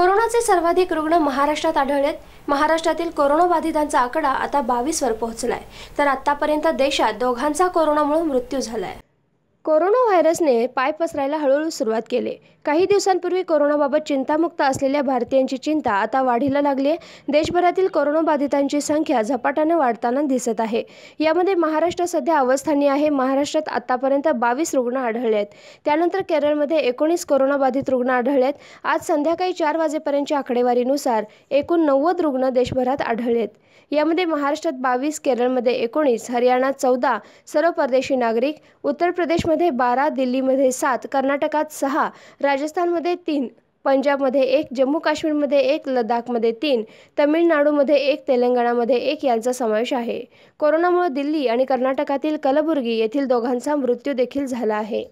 कोरोनाचे सर्वाधिक रुग्ण महाराष्ट्रात आढळलेत महाराष्ट्रातील कोरोनाबाधितांचा आकडा आता वर पोहोचलाय तर आतापर्यंत देशात दोघांचा कोरोनामुळे मृत्यू झालाय कोरोना व्हायरसने पाय पसरायला हळूहळू सुरुवात केली काही दिवसांपूर्वी कोरोनाबाबत चिंतामुक्त असलेल्या भारतीयांची चिंता आता वाढीला लागली आहे देशभरातील कोरोनाबाधितांची संख्या झपाट्याने वाढताना दिसत आहे यामध्ये महाराष्ट्र सध्या अवस्थानी आहे महाराष्ट्रात आतापर्यंत बावीस रुग्ण आढळले आहेत त्यानंतर केरळमध्ये एकोणीस कोरोनाबाधित रुग्ण आढळले आहेत आज संध्याकाळी चार वाजेपर्यंतच्या आकडेवारीनुसार एकूण नव्वद रुग्ण देशभरात आढळले यामध्ये महाराष्ट्रात बावीस केरळमध्ये एकोणीस हरियाणात चौदा सर्व परदेशी नागरिक उत्तर प्रदेशमध्ये मध्ये बारा दिल्लीमध्ये सात कर्नाटकात सहा राजस्थानमध्ये तीन पंजाबमध्ये एक जम्मू काश्मीरमध्ये एक लडाखमध्ये तीन तमिळनाडूमध्ये एक तेलंगणामध्ये एक यांचा समावेश आहे कोरोनामुळे दिल्ली आणि कर्नाटकातील कलबुर्गी येथील दोघांचा मृत्यू देखील झाला आहे